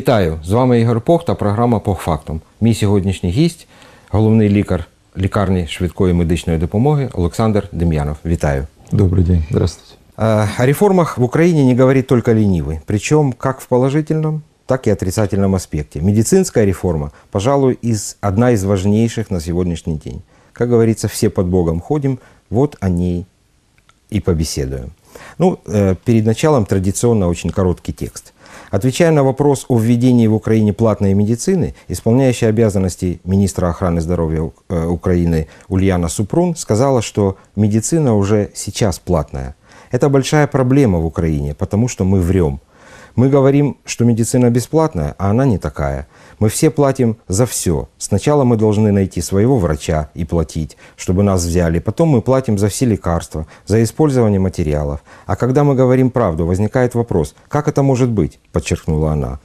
Вітаю! З вами Ігор Пох та програма «Пох фактом». Мій сьогоднішній гість, головний лікар лікарні швидкої медичної допомоги Олександр Дем'янов. Вітаю. Добрый день. Здравствуйте. о реформах в Украине не говорит только ленивый. Причем как в положительном, так и отрицательном аспекте. Медицинская реформа, пожалуй, из, одна из важнейших на сегодняшний день. Как говорится, все под Богом ходим, вот о ней и побеседуем. Ну, э, перед началом традиционно очень короткий текст – Отвечая на вопрос о введении в Украине платной медицины, исполняющая обязанности министра охраны здоровья э, Украины Ульяна Супрун сказала, что медицина уже сейчас платная. Это большая проблема в Украине, потому что мы врем. Мы говорим, что медицина бесплатная, а она не такая – мы все платим за все. Сначала мы должны найти своего врача и платить, чтобы нас взяли. Потом мы платим за все лекарства, за использование материалов. А когда мы говорим правду, возникает вопрос, как это может быть, подчеркнула она.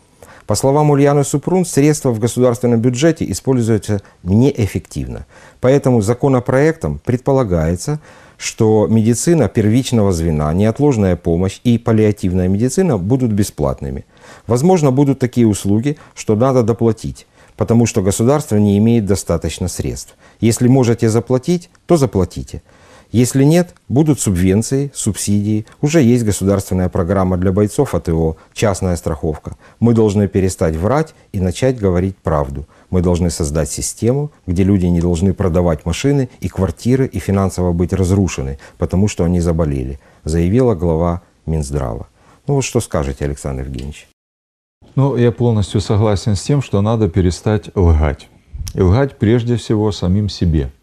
По словам Ульяны Супрун, средства в государственном бюджете используются неэффективно. Поэтому законопроектом предполагается, что медицина первичного звена, неотложная помощь и паллиативная медицина будут бесплатными. Возможно, будут такие услуги, что надо доплатить, потому что государство не имеет достаточно средств. Если можете заплатить, то заплатите. Если нет, будут субвенции, субсидии. Уже есть государственная программа для бойцов АТО, частная страховка. Мы должны перестать врать и начать говорить правду. Мы должны создать систему, где люди не должны продавать машины и квартиры и финансово быть разрушены, потому что они заболели, заявила глава Минздрава. Ну вот что скажете, Александр Евгеньевич? Ну, я полностью согласен с тем, что надо перестать лгать. И лгать прежде всего самим себе –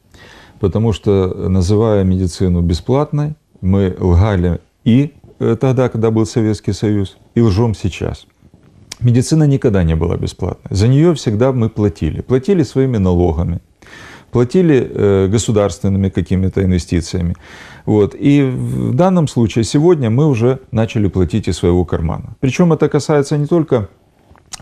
потому что, э, называя медицину бесплатной, мы лгали и э, тогда, когда был Советский Союз, и лжем сейчас. Медицина никогда не была бесплатной. За нее всегда мы платили. Платили своими налогами, платили э, государственными какими-то инвестициями. Вот. И в данном случае сегодня мы уже начали платить из своего кармана. Причем это касается не только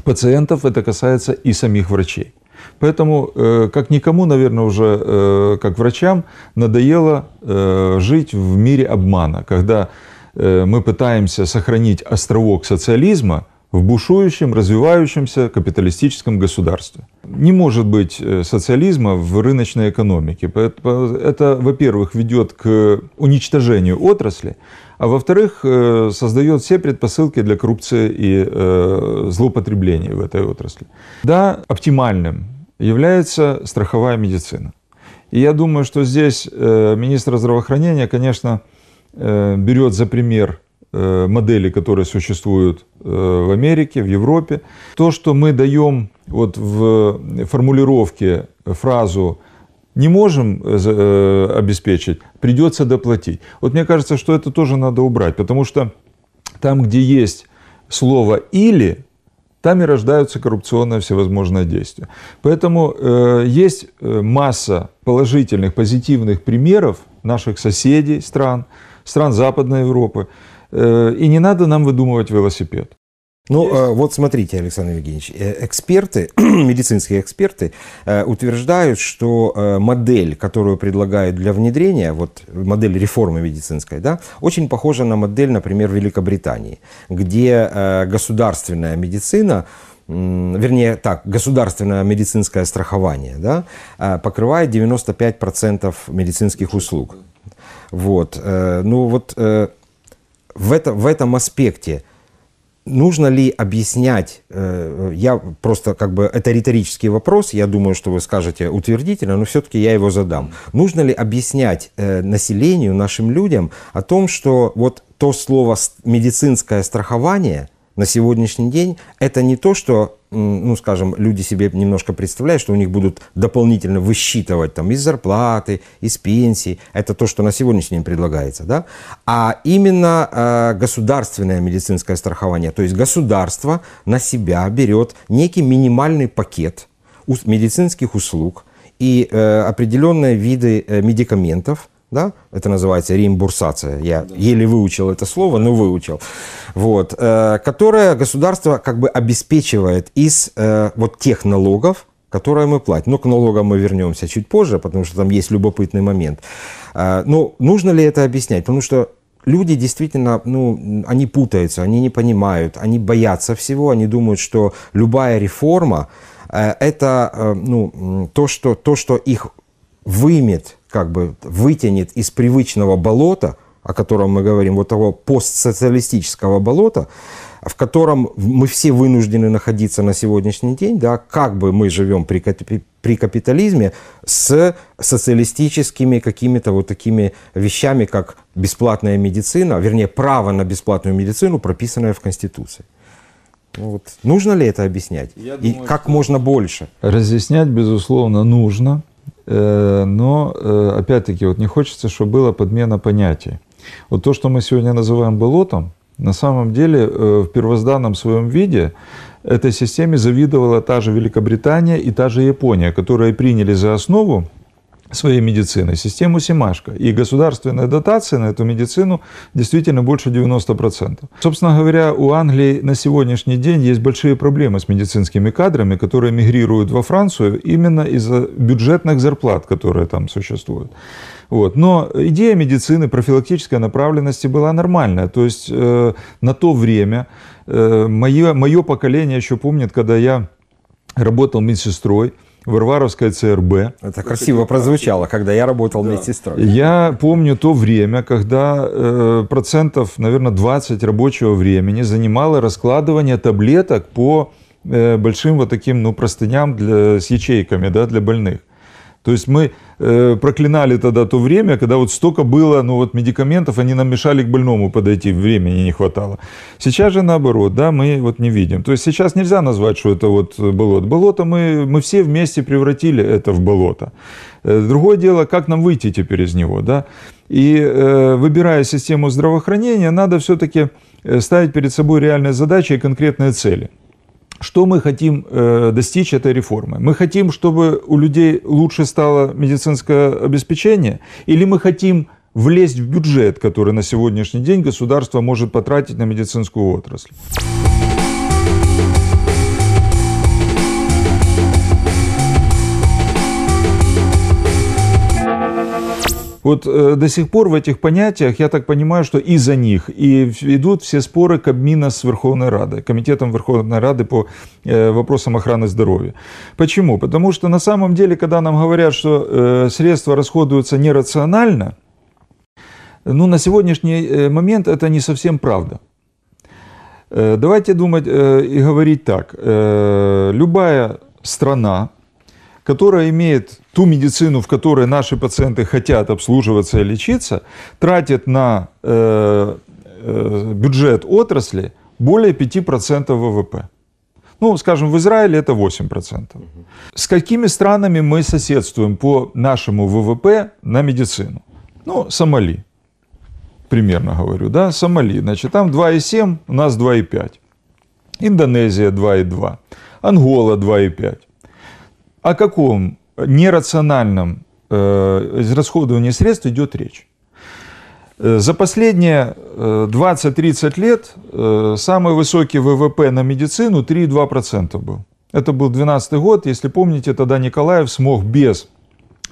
пациентов, это касается и самих врачей. Поэтому, э, как никому, наверное, уже э, как врачам надоело э, жить в мире обмана, когда мы пытаемся сохранить островок социализма в бушующем, развивающемся капиталистическом государстве. Не может быть социализма в рыночной экономике. Это, во-первых, ведет к уничтожению отрасли, а во-вторых, э, создает все предпосылки для коррупции и э, злоупотреблений в этой отрасли. Да, оптимальным является страховая медицина. И я думаю, что здесь э, министр здравоохранения, конечно, берет за пример модели, которые существуют в Америке, в Европе. То, что мы даем вот в формулировке фразу не можем э, э, обеспечить, придется доплатить. Вот мне кажется, что это тоже надо убрать, потому что там, где есть слово «или», там и рождаются коррупционные всевозможные действия. Поэтому э, есть э, масса положительных, позитивных примеров наших соседей, стран, стран Западной Европы. Э, и не надо нам выдумывать велосипед. Ну, э, вот смотрите, Александр Евгеньевич, э, эксперты, медицинские эксперты э, утверждают, что модель, которую предлагают для внедрения, вот модель реформы медицинской, да, очень похожа на модель, например, Великобритании, где государственная медицина вернее так, государственное медицинское страхование да, покрывает 95% медицинских услуг. Вот. Ну вот в, это, в этом аспекте нужно ли объяснять, э, я просто как бы, это риторический вопрос, я думаю, что вы скажете утвердительно, но все-таки я его задам. Нужно ли объяснять э, населению, нашим людям о том, что вот то слово медицинское страхование на сегодняшний день, это не то, что ну, скажем, люди себе немножко представляют, что у них будут дополнительно высчитывать там из зарплаты, из пенсии. Это то, что на сегодняшний день предлагается, да? А именно э, государственное медицинское страхование, то есть государство на себя берет некий минимальный пакет медицинских услуг и э, определенные виды э, медикаментов, да, это называется реимбурсация, я еле выучил это слово, но выучил, вот, э, которое государство как бы обеспечивает из э, вот тех налогов, которые мы платим. Но к налогам мы вернемся чуть позже, потому что там есть любопытный момент. Э, но ну, нужно ли это объяснять? Потому что люди действительно, ну, они путаются, они не понимают, они боятся всего, они думают, что любая реформа э, – это, э, ну, то что, то, что их вымет – как бы вытянет из привычного болота, о котором мы говорим, вот того постсоциалистического болота, в котором мы все вынуждены находиться на сегодняшний день, да, как бы мы живем при, при капитализме с социалистическими какими-то вот такими вещами, как бесплатная медицина, вернее, право на бесплатную медицину, прописанное в Конституции. Ну вот. Нужно ли это объяснять? Я И думаю, как можно больше? Разъяснять, безусловно, нужно. Э, но, э, опять-таки, вот не хочется, чтобы была подмена понятий. Вот то, что мы сегодня называем болотом, на самом деле э, в первозданном своем виде этой системе завидовала та же Великобритания и та же Япония, которые приняли за основу своей медицины, систему Симашко. И государственная дотация на эту медицину действительно больше 90%. Собственно говоря, у Англии на сегодняшний день есть большие проблемы с медицинскими кадрами, которые мигрируют во Францию именно из-за бюджетных зарплат, которые там существуют. Вот. Но идея медицины, профилактической направленности была нормальная. То есть э, на то время э, мое, мое поколение еще помнит, когда я работал медсестрой, Варваровская ЦРБ. Это красиво прозвучало, когда я работал да. медсестрой. Я помню то время, когда э, процентов, наверное, 20 рабочего времени занимало раскладывание таблеток по э, большим вот таким, ну, простыням для, с ячейками, да, для больных. То есть мы э, проклинали тогда то время, когда вот столько было, ну вот медикаментов, они нам мешали к больному подойти, времени не хватало. Сейчас же наоборот, да, мы вот не видим. То есть сейчас нельзя назвать, что это вот болото. Болото мы, мы все вместе превратили это в болото. Э, другое дело, как нам выйти теперь из него, да. И э, выбирая систему здравоохранения, надо все-таки э, ставить перед собой реальные задачи и конкретные цели. Что мы хотим э, достичь этой реформы? Мы хотим, чтобы у людей лучше стало медицинское обеспечение? Или мы хотим влезть в бюджет, который на сегодняшний день государство может потратить на медицинскую отрасль? Вот э, до сих пор в этих понятиях, я так понимаю, что из-за них и идут все споры Кабмина с Верховной Радой, Комитетом Верховной Рады по э, вопросам охраны здоровья. Почему? Потому что на самом деле, когда нам говорят, что э, средства расходуются нерационально, ну, на сегодняшний э, момент это не совсем правда. Э, давайте думать э, и говорить так. Любая страна, которая имеет ту медицину, в которой наши пациенты хотят обслуживаться и лечиться, тратит на э, э, бюджет отрасли более 5% ВВП. Ну, скажем, в Израиле это 8%. С какими странами мы соседствуем по нашему ВВП на медицину? Ну, Сомали, примерно говорю, да, Сомали. Значит, там 2,7, у нас 2,5. Индонезия 2,2. Ангола 2,5 о каком нерациональном э, израсходовании средств идет речь? Э, за последние 20-30 э, лет самый высокий ВВП на медицину 3,2% был. Это был 2012 год. Если помните, тогда Николаев смог без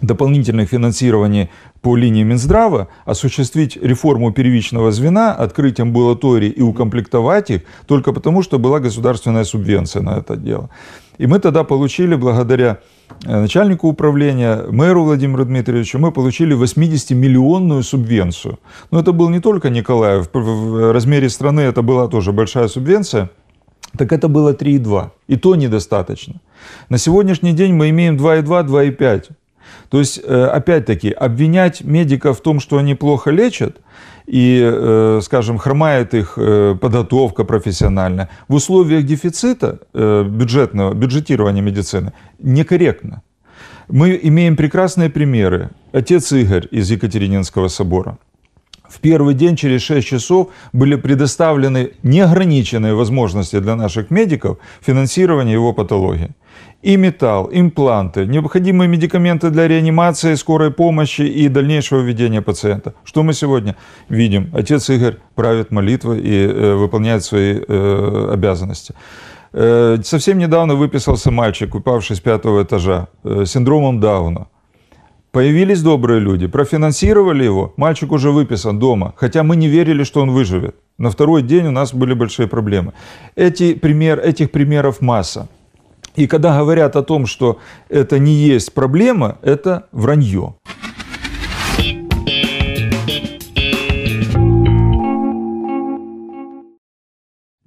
дополнительных финансирований по линии Минздрава, осуществить реформу первичного звена, открыть амбулатории и укомплектовать их, только потому, что была государственная субвенция на это дело. И мы тогда получили, благодаря э, начальнику управления, мэру Владимиру Дмитриевичу, мы получили 80-миллионную субвенцию. Но это был не только Николаев, в размере страны это была тоже большая субвенция, так это было 3,2. И то недостаточно. На сегодняшний день мы имеем 2,2, 2,5. То есть, э, опять-таки, обвинять медиков в том, что они плохо лечат, и, э, скажем, хромает их э, подготовка профессиональная, в условиях дефицита бюджетного, бюджетирования медицины некорректно. Мы имеем прекрасные примеры. Отец Игорь из Екатерининского собора – в первый день через 6 часов были предоставлены неограниченные возможности для наших медиков финансирования его патологии. И металл, импланты, необходимые медикаменты для реанимации, скорой помощи и дальнейшего ведения пациента. Что мы сегодня видим? Отец Игорь правит молитвы и э, выполняет свои э, обязанности. Э, совсем недавно выписался мальчик, упавший с пятого этажа, э, синдромом Дауна. Появились добрые люди, профинансировали его, мальчик уже выписан дома, хотя мы не верили, что он выживет. На второй день у нас были большие проблемы. Эти пример, этих примеров масса. И когда говорят о том, что это не есть проблема, это вранье.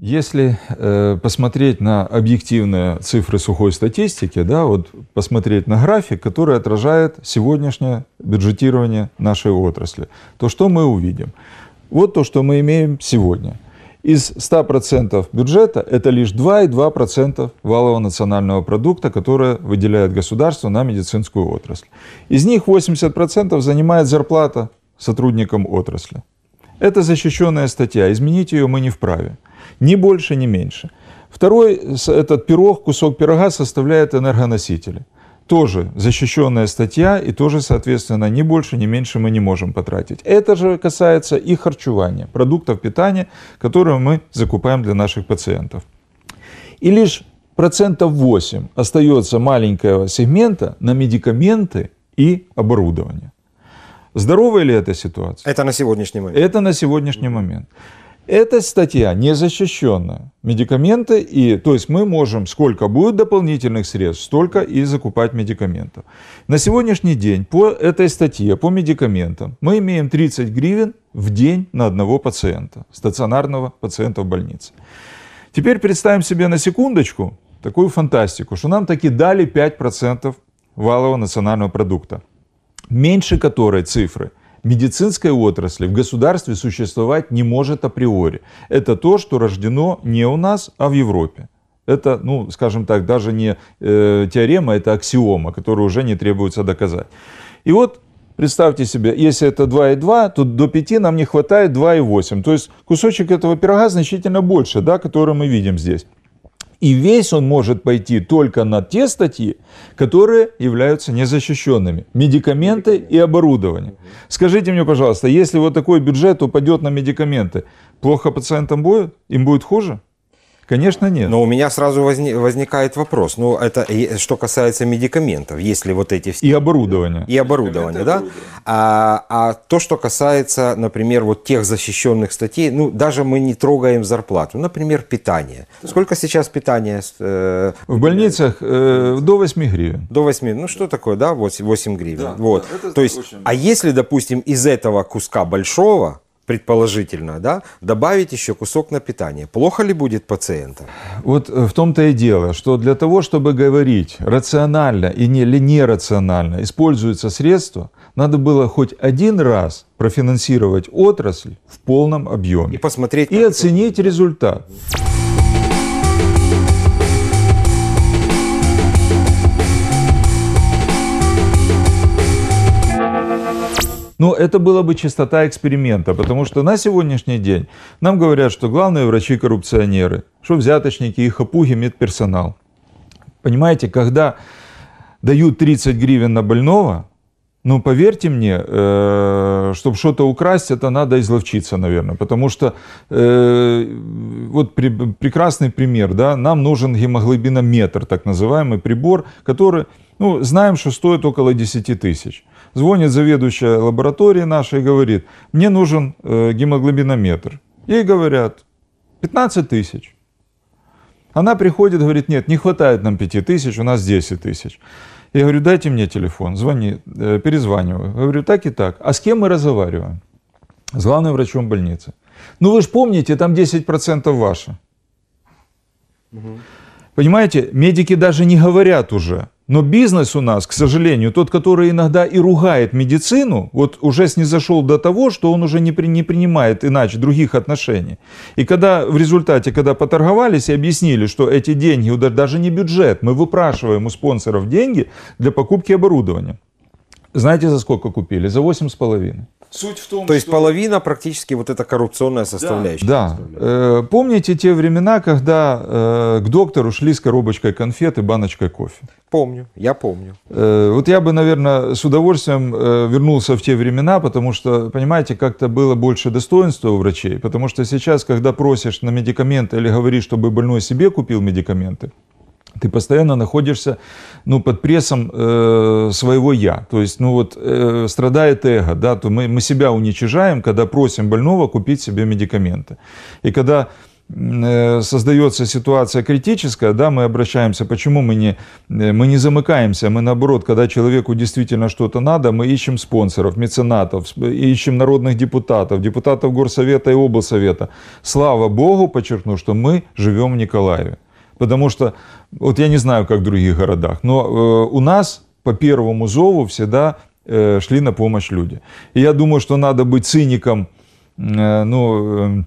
Если э, посмотреть на объективные цифры сухой статистики, да, вот посмотреть на график, который отражает сегодняшнее бюджетирование нашей отрасли, то что мы увидим? Вот то, что мы имеем сегодня. Из 100% бюджета это лишь 2,2% валового национального продукта, которое выделяет государство на медицинскую отрасль. Из них 80% занимает зарплата сотрудникам отрасли. Это защищенная статья, изменить ее мы не вправе. Ни больше, ни меньше. Второй, этот пирог, кусок пирога составляет энергоносители. Тоже защищенная статья и тоже, соответственно, ни больше, ни меньше мы не можем потратить. Это же касается и харчевания, продуктов питания, которые мы закупаем для наших пациентов. И лишь процентов 8 остается маленького сегмента на медикаменты и оборудование. Здоровая ли эта ситуация? Это на сегодняшний момент. Это на сегодняшний момент. Эта статья незащищенная, Медикаменты, и, то есть мы можем, сколько будет дополнительных средств, столько и закупать медикаментов. На сегодняшний день по этой статье, по медикаментам, мы имеем 30 гривен в день на одного пациента, стационарного пациента в больнице. Теперь представим себе на секундочку такую фантастику, что нам таки дали 5% валового национального продукта, меньше которой цифры – медицинской отрасли в государстве существовать не может априори. Это то, что рождено не у нас, а в Европе. Это, ну, скажем так, даже не э, теорема, это аксиома, которую уже не требуется доказать. И вот представьте себе, если это 2,2, то до 5 нам не хватает 2,8. То есть кусочек этого пирога значительно больше, да, который мы видим здесь. И весь он может пойти только на те статьи, которые являются незащищенными. Медикаменты и оборудование. Скажите мне, пожалуйста, если вот такой бюджет упадет на медикаменты, плохо пациентам будет? Им будет хуже? Конечно, нет. Но у меня сразу возник, возникает вопрос. Ну, это что касается медикаментов, если вот эти все... И оборудование. И оборудование, да? А, а то, что касается, например, вот тех защищенных статей, ну, даже мы не трогаем зарплату. Например, питание. Сколько сейчас питание? Э, в больницах э, до 8 гривен. До 8, ну что такое, да, 8, 8 гривен. Да, вот. да, то есть, очень... а если, допустим, из этого куска большого предположительно, да, добавить еще кусок на питание. Плохо ли будет пациента? Вот э, в том-то и дело, что для того, чтобы говорить рационально и не, или нерационально используется средство, надо было хоть один раз профинансировать отрасль в полном объеме и, посмотреть, и оценить результат. Но ну, это была бы чистота эксперимента, потому что на сегодняшний день нам говорят, что главные врачи-коррупционеры, что взяточники и хапуги медперсонал. Понимаете, когда дают 30 гривен на больного, ну, поверьте мне, э, чтобы что-то украсть, это надо изловчиться, наверное. Потому что, э, вот при, прекрасный пример, да, нам нужен гемоглобинометр, так называемый прибор, который, ну, знаем, что стоит около 10 тысяч. Звонит заведующая лаборатории нашей и говорит, мне нужен э, гемоглобинометр. Ей говорят, 15 тысяч. Она приходит, говорит, нет, не хватает нам 5 тысяч, у нас 10 тысяч. Я говорю, дайте мне телефон, звони, э, перезваниваю. Говорю, так и так. А с кем мы разговариваем? С главным врачом больницы. Ну вы же помните, там 10% ваше. Угу. Понимаете, медики даже не говорят уже. Но бизнес у нас, к сожалению, тот, который иногда и ругает медицину, вот уже снизошел до того, что он уже не, при, не принимает иначе других отношений. И когда в результате, когда поторговались и объяснили, что эти деньги, даже не бюджет, мы выпрашиваем у спонсоров деньги для покупки оборудования. Знаете, за сколько купили? За восемь с половиной. Суть в том, То есть что... половина практически вот эта коррупционная составляющая. Да. да. Э, помните те времена, когда э, к доктору шли с коробочкой конфет и баночкой кофе? Помню, я помню. Э, вот я бы, наверное, с удовольствием вернулся в те времена, потому что, понимаете, как-то было больше достоинства у врачей. Потому что сейчас, когда просишь на медикаменты или говоришь, чтобы больной себе купил медикаменты, ты постоянно находишься ну, под прессом э, своего «я». То есть, ну вот, э, страдает эго, да, то мы, мы себя уничижаем, когда просим больного купить себе медикаменты. И когда э, создается ситуация критическая, да, мы обращаемся, почему мы не, э, мы не замыкаемся, мы наоборот, когда человеку действительно что-то надо, мы ищем спонсоров, меценатов, ищем народных депутатов, депутатов горсовета и облсовета. Слава Богу, подчеркну, что мы живем в Николаеве. Потому что, вот я не знаю, как в других городах, но э, у нас по первому зову всегда э, шли на помощь люди. И я думаю, что надо быть циником э, ну,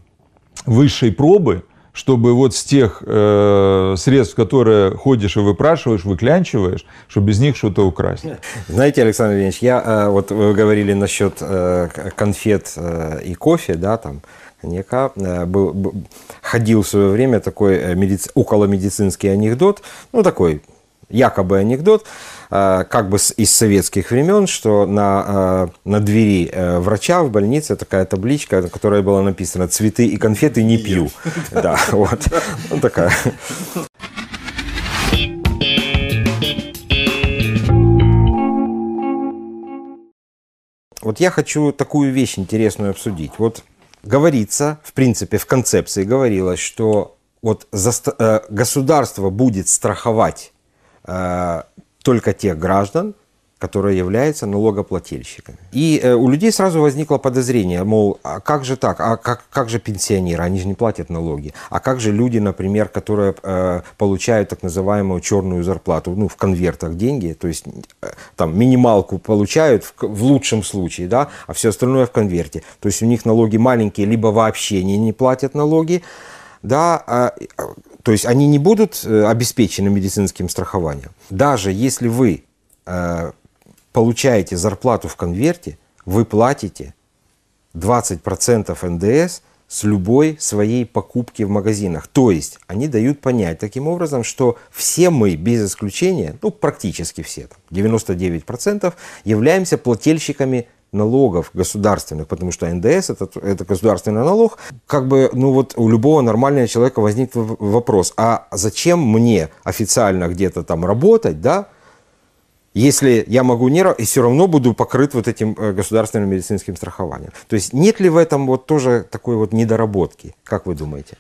высшей пробы, чтобы вот с тех э, средств, которые ходишь и выпрашиваешь, выклянчиваешь, чтобы без них что-то украсть. Знаете, Александр Ильич, я э, вот вы говорили насчет э, конфет э, и кофе, да, там, э, Нека э, Был, ходил в свое время такой э, медиц... околомедицинский анекдот, ну такой якобы анекдот, э, как бы из советских времен, что на, на двери врача в больнице такая табличка, на которой было написано «Цветы и конфеты не пью». Да, вот. такая. Вот я хочу такую вещь интересную обсудить. Вот говорится, в принципе, в концепции говорилось, что вот э, государство будет страховать э, только тех граждан, которые являются налогоплательщиками. И э, у людей сразу возникло подозрение, мол, а как же так, а как, как же пенсионеры, они же не платят налоги, а как же люди, например, которые э, получают так называемую черную зарплату, ну, в конвертах деньги, то есть э, там минималку получают в, в лучшем случае, да, а все остальное в конверте. То есть у них налоги маленькие, либо вообще они не платят налоги, да, а, э, то есть они не будут э, обеспечены медицинским страхованием. Даже если вы э, получаете зарплату в конверте, вы платите 20% НДС с любой своей покупки в магазинах. То есть они дают понять таким образом, что все мы, без исключения, ну практически все, 99%, являемся плательщиками налогов государственных, потому что НДС это, это государственный налог, как бы, ну вот у любого нормального человека возник вопрос, а зачем мне официально где-то там работать, да, если я могу не и все равно буду покрыт вот этим э, государственным медицинским страхованием. То есть нет ли в этом вот тоже такой вот недоработки, как вы думаете?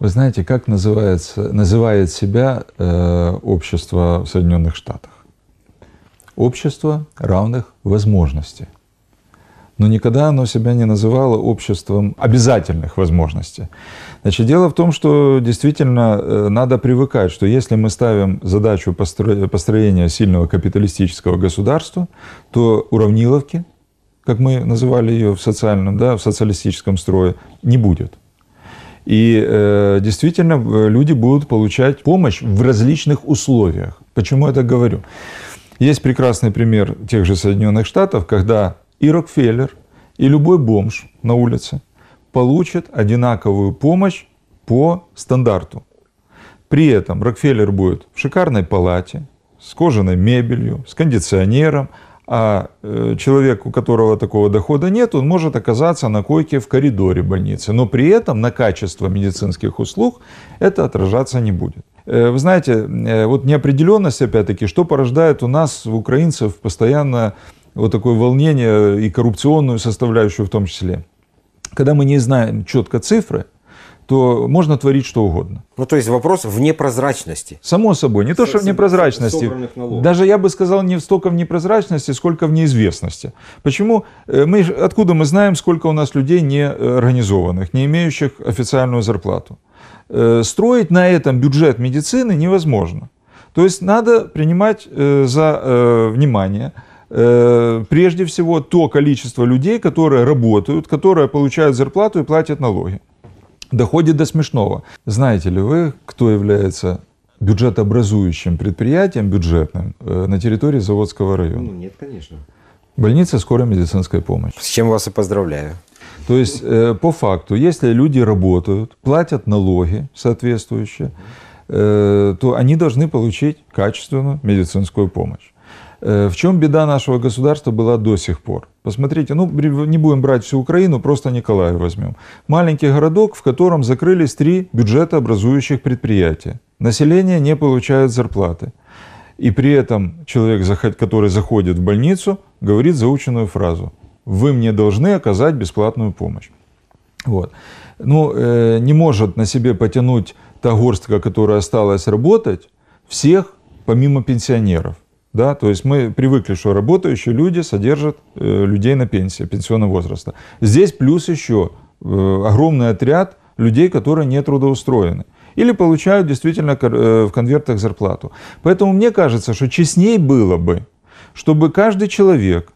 Вы знаете, как называется, называет себя э, общество в Соединенных Штатах? Общество равных возможностей но никогда оно себя не называло обществом обязательных возможностей. Значит, дело в том, что действительно э, надо привыкать, что если мы ставим задачу построения сильного капиталистического государства, то уравниловки, как мы называли ее в социальном, да, в социалистическом строе, не будет. И э, действительно люди будут получать помощь в различных условиях. Почему я так говорю? Есть прекрасный пример тех же Соединенных Штатов, когда и Рокфеллер, и любой бомж на улице получат одинаковую помощь по стандарту. При этом Рокфеллер будет в шикарной палате, с кожаной мебелью, с кондиционером, а э, человек, у которого такого дохода нет, он может оказаться на койке в коридоре больницы. Но при этом на качество медицинских услуг это отражаться не будет. Э, вы знаете, э, вот неопределенность, опять-таки, что порождает у нас, у украинцев, постоянно вот такое волнение и коррупционную составляющую в том числе. Когда мы не знаем четко цифры, то можно творить что угодно. Ну, то есть вопрос в непрозрачности. Само собой. Не то, что в непрозрачности. Даже я бы сказал не столько в непрозрачности, сколько в неизвестности. Почему? Э, мы, откуда мы знаем, сколько у нас людей неорганизованных, э, не имеющих официальную зарплату? Э, строить на этом бюджет медицины невозможно. То есть надо принимать за внимание Э, прежде всего то количество людей, которые работают, которые получают зарплату и платят налоги. Доходит до смешного. Знаете ли вы, кто является бюджетообразующим предприятием бюджетным э, на территории Заводского района? Ну, нет, конечно. Больница скорой медицинской помощи. С чем вас и поздравляю. То есть, э, по факту, если люди работают, платят налоги соответствующие, то они должны получить качественную медицинскую помощь. Э, в чем беда нашего государства была до сих пор? Посмотрите, ну не будем брать всю Украину, просто Николаев возьмем. Маленький городок, в котором закрылись три бюджетообразующих предприятия. Население не получает зарплаты. И при этом человек, который заходит в больницу, говорит заученную фразу. Вы мне должны оказать бесплатную помощь. Вот. Ну, э, не может на себе потянуть та горстка, которая осталась работать, всех, помимо пенсионеров. Да, то есть мы привыкли, что работающие люди содержат э, людей на пенсии, пенсионного возраста. Здесь плюс еще э, огромный отряд людей, которые не трудоустроены. Или получают действительно э, в конвертах зарплату. Поэтому мне кажется, что честней было бы, чтобы каждый человек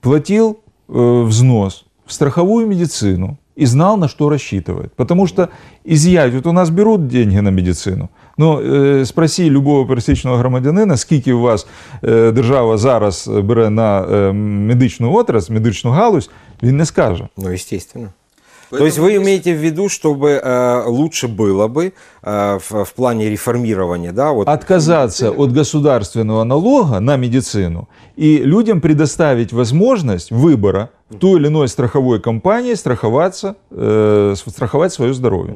платил э, взнос в страховую медицину и знал, на что рассчитывает. Потому что изъять, вот у нас берут деньги на медицину – ну, спроси любого пересічного громадянина, скільки у вас держава зараз бере на медичну отрасль, медичну галузь, він не скаже. Ну, естественно. То есть вы имеете в виду, чтобы э, лучше было бы э, в, в плане реформирования, да? Вот. Отказаться от государственного налога на медицину и людям предоставить возможность выбора в той или иной страховой компании страховаться, э, страховать свое здоровье.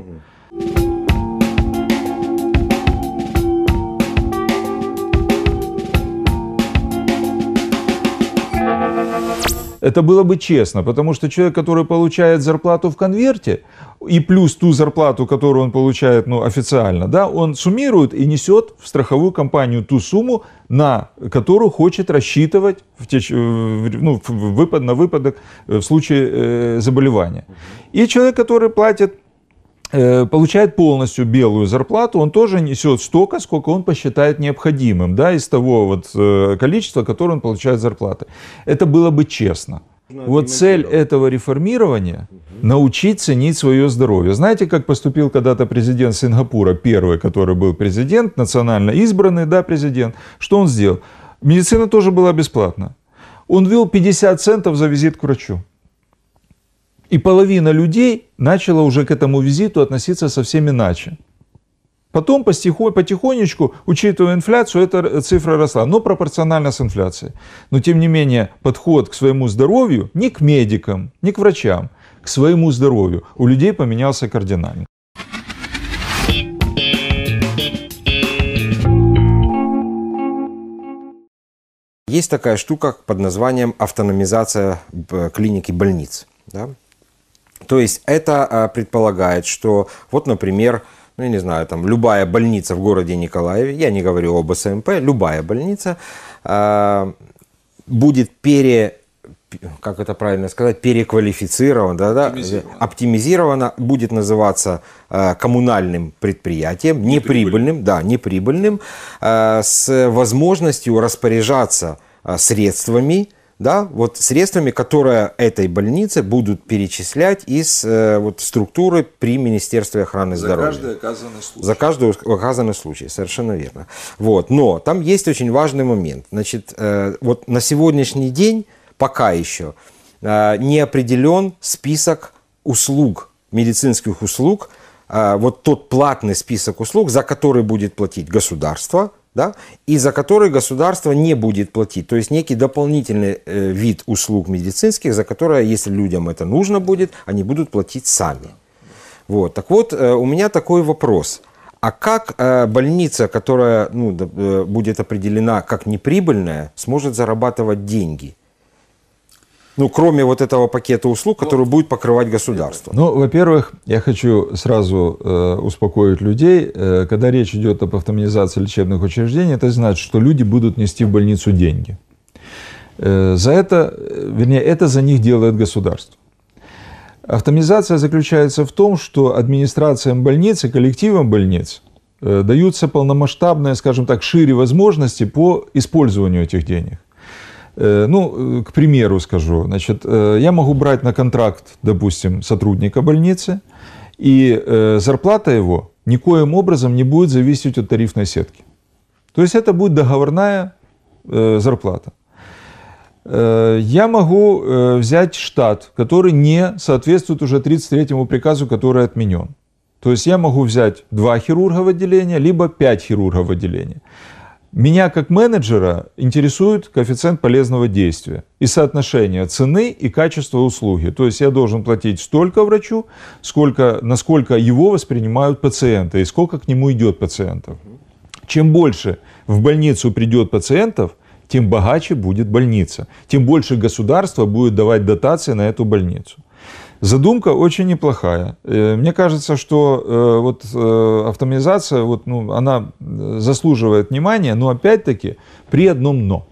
Это было бы честно, потому что человек, который получает зарплату в конверте, и плюс ту зарплату, которую он получает ну, официально, да, он суммирует и несет в страховую компанию ту сумму, на которую хочет рассчитывать в теч... Э, ну, в выпад, на выпадок э, в случае э, заболевания. И человек, который платит Э, получает полностью белую зарплату, он тоже несет столько, сколько он посчитает необходимым, да, из того вот э, количества, которое он получает зарплаты. Это было бы честно. Вот цель этого реформирования – научить ценить свое здоровье. Знаете, как поступил когда-то президент Сингапура, первый, который был президент, национально избранный, да, президент, что он сделал? Медицина тоже была бесплатна. Он ввел 50 центов за визит к врачу. И половина людей начала уже к этому визиту относиться совсем иначе. Потом потихонечку, учитывая инфляцию, эта цифра росла, но пропорционально с инфляцией. Но тем не менее подход к своему здоровью не к медикам, не к врачам, к своему здоровью у людей поменялся кардинально. Есть такая штука под названием автономизация э, клиник и больниц. Да? То есть это а, предполагает, что вот, например, ну, я не знаю, там любая больница в городе Николаеве, я не говорю об СМП, любая больница э, будет пере как это правильно сказать, переквалифицирована, да, да, оптимизирована, будет называться э, коммунальным предприятием, неприбыльным, да, неприбыльным, э, с возможностью распоряжаться э, средствами, да, вот средствами, которые этой больнице будут перечислять из э, вот, структуры при Министерстве охраны За здоровья. За каждый оказанный случай. За каждый оказанный случай, совершенно верно. Вот. Но там есть очень важный момент. Значит, э, вот на сегодняшний день пока еще э, не определен список услуг, медицинских услуг, э, вот тот платный список услуг, за который будет платить государство – да, и за который государство не будет платить. То есть некий дополнительный э, вид услуг медицинских, за которые, если людям это нужно будет, они будут платить сами. Вот. Так вот, э, у меня такой вопрос. А как э, больница, которая ну, да, э, будет определена как неприбыльная, сможет зарабатывать деньги? ну, кроме вот этого пакета услуг, ну, который будет покрывать государство? Ну, во-первых, я хочу сразу э, успокоить людей. Э, когда речь идет об автоматизации лечебных учреждений, это значит, что люди будут нести в больницу деньги. Э, за это, э, вернее, это за них делает государство. Автоматизация заключается в том, что администрациям больницы, коллективам больниц э, даются полномасштабные, скажем так, шире возможности по использованию этих денег. Э, ну, э, к примеру скажу, значит, э, я могу брать на контракт, допустим, сотрудника больницы, и зарплата его никоим образом не будет зависеть от тарифной сетки. То есть это будет договорная зарплата. Я могу взять штат, который не соответствует уже 33-му приказу, который отменен. То есть я могу взять два хирурга в отделение, либо пять хирургов в отделение. Меня как менеджера интересует коэффициент полезного действия и соотношение цены и качества услуги. То есть я должен платить столько врачу, сколько, насколько его воспринимают пациенты и сколько к нему идет пациентов. Чем больше в больницу придет пациентов, тем богаче будет больница, тем больше государство будет давать дотации на эту больницу. Задумка очень неплохая. Э, мне кажется, что э, вот э, автоматизация, вот, ну, она заслуживает внимания, но опять-таки при одном «но».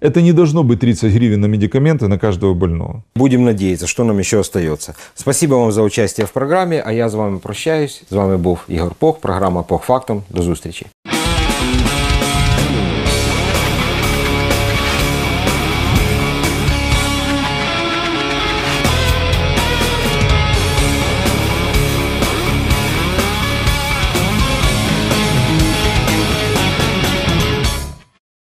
Это не должно быть 30 гривен на медикаменты на каждого больного. Будем надеяться, что нам еще остается. Спасибо вам за участие в программе, а я с вами прощаюсь. С вами был Игорь Пох, программа «Пох фактом». До встречи.